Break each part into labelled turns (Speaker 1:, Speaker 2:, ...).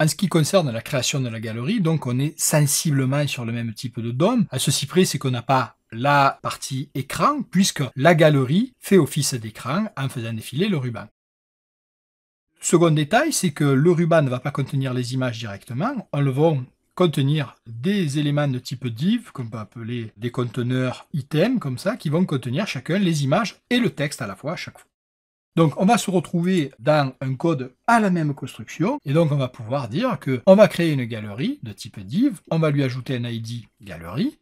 Speaker 1: En ce qui concerne la création de la galerie, donc on est sensiblement sur le même type de dôme. À ceci près, c'est qu'on n'a pas la partie écran, puisque la galerie fait office d'écran en faisant défiler le ruban. Second détail, c'est que le ruban ne va pas contenir les images directement, on le va contenir des éléments de type div, qu'on peut appeler des conteneurs items comme ça, qui vont contenir chacun les images et le texte à la fois à chaque fois. Donc on va se retrouver dans un code à la même construction et donc on va pouvoir dire que on va créer une galerie de type div, on va lui ajouter un id galerie,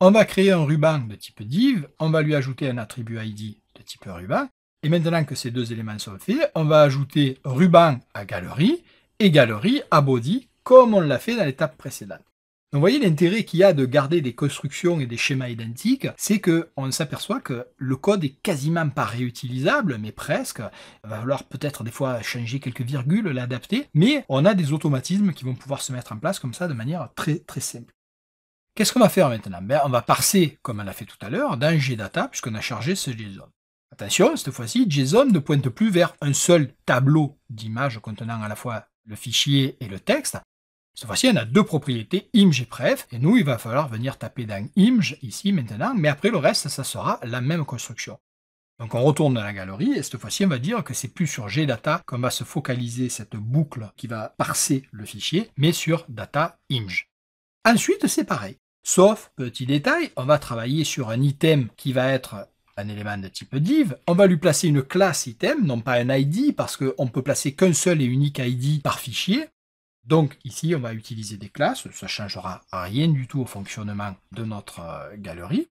Speaker 1: on va créer un ruban de type div, on va lui ajouter un attribut id de type ruban et maintenant que ces deux éléments sont faits, on va ajouter ruban à galerie et galerie à body comme on l'a fait dans l'étape précédente. Donc vous voyez l'intérêt qu'il y a de garder des constructions et des schémas identiques, c'est qu'on s'aperçoit que le code est quasiment pas réutilisable, mais presque. Il va falloir peut-être des fois changer quelques virgules, l'adapter, mais on a des automatismes qui vont pouvoir se mettre en place comme ça de manière très très simple. Qu'est-ce qu'on va faire maintenant ben, On va parser, comme on l'a fait tout à l'heure, dans GData, puisqu'on a chargé ce JSON. Attention, cette fois-ci, JSON ne pointe plus vers un seul tableau d'images contenant à la fois le fichier et le texte, cette fois-ci, on a deux propriétés, img et pref, et nous, il va falloir venir taper dans img ici maintenant, mais après le reste, ça sera la même construction. Donc on retourne dans la galerie, et cette fois-ci, on va dire que c'est plus sur gdata qu'on va se focaliser cette boucle qui va parser le fichier, mais sur data img. Ensuite, c'est pareil. Sauf, petit détail, on va travailler sur un item qui va être un élément de type div, on va lui placer une classe item, non pas un ID, parce qu'on peut placer qu'un seul et unique ID par fichier, donc ici, on va utiliser des classes, ça ne changera rien du tout au fonctionnement de notre euh, galerie.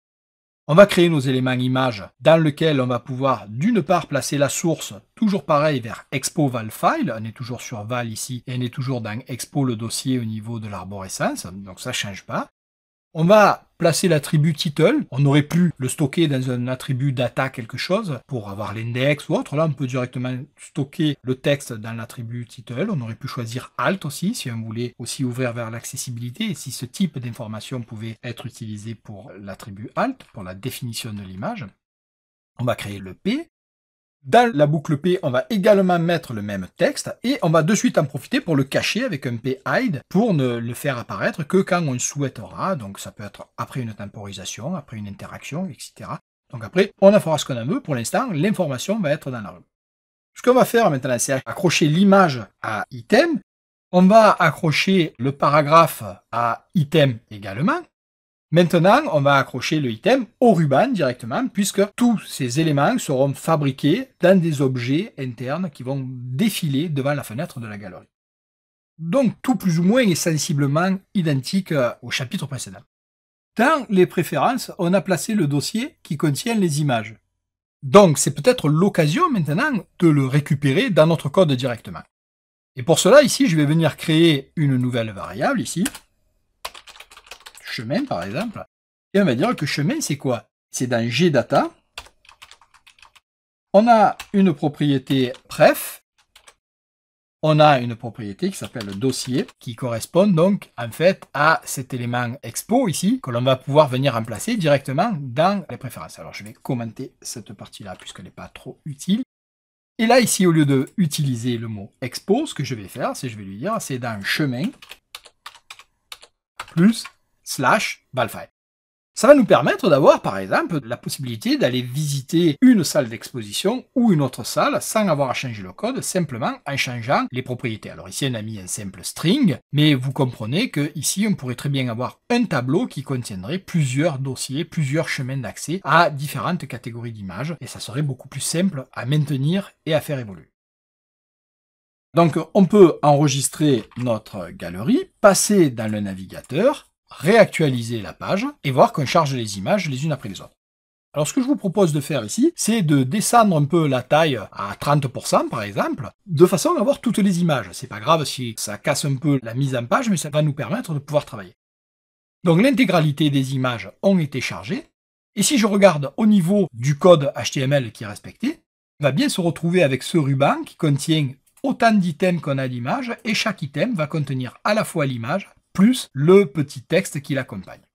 Speaker 1: On va créer nos éléments images dans lesquels on va pouvoir d'une part placer la source, toujours pareil, vers Expo Val File. On est toujours sur Val ici et on est toujours dans Expo le dossier au niveau de l'arborescence, donc ça ne change pas. On va placer l'attribut title. On aurait pu le stocker dans un attribut data quelque chose pour avoir l'index ou autre. Là, on peut directement stocker le texte dans l'attribut title. On aurait pu choisir alt aussi si on voulait aussi ouvrir vers l'accessibilité et si ce type d'information pouvait être utilisé pour l'attribut alt, pour la définition de l'image. On va créer le P. Dans la boucle P, on va également mettre le même texte et on va de suite en profiter pour le cacher avec un P hide pour ne le faire apparaître que quand on le souhaitera. Donc ça peut être après une temporisation, après une interaction, etc. Donc après, on en fera ce qu'on en veut. Pour l'instant, l'information va être dans la rue. Ce qu'on va faire maintenant, c'est accrocher l'image à item. On va accrocher le paragraphe à item également. Maintenant, on va accrocher le item au ruban directement, puisque tous ces éléments seront fabriqués dans des objets internes qui vont défiler devant la fenêtre de la galerie. Donc tout plus ou moins est sensiblement identique euh, au chapitre précédent. Dans les préférences, on a placé le dossier qui contient les images. Donc c'est peut-être l'occasion maintenant de le récupérer dans notre code directement. Et pour cela, ici, je vais venir créer une nouvelle variable, ici, chemin, par exemple. Et on va dire que chemin, c'est quoi C'est dans gdata. On a une propriété pref. On a une propriété qui s'appelle dossier, qui correspond donc en fait à cet élément expo ici, que l'on va pouvoir venir remplacer directement dans les préférences. Alors je vais commenter cette partie-là puisqu'elle n'est pas trop utile. Et là, ici, au lieu de utiliser le mot expo, ce que je vais faire, c'est je vais lui dire, c'est dans chemin plus slash Ça va nous permettre d'avoir, par exemple, la possibilité d'aller visiter une salle d'exposition ou une autre salle sans avoir à changer le code, simplement en changeant les propriétés. Alors ici, on a mis un simple string, mais vous comprenez que ici, on pourrait très bien avoir un tableau qui contiendrait plusieurs dossiers, plusieurs chemins d'accès à différentes catégories d'images, et ça serait beaucoup plus simple à maintenir et à faire évoluer. Donc, on peut enregistrer notre galerie, passer dans le navigateur, réactualiser la page et voir qu'on charge les images les unes après les autres. Alors ce que je vous propose de faire ici, c'est de descendre un peu la taille à 30% par exemple, de façon à avoir toutes les images. C'est pas grave si ça casse un peu la mise en page, mais ça va nous permettre de pouvoir travailler. Donc l'intégralité des images ont été chargées, et si je regarde au niveau du code HTML qui est respecté, on va bien se retrouver avec ce ruban qui contient autant d'items qu'on a d'images, et chaque item va contenir à la fois l'image plus le petit texte qui l'accompagne.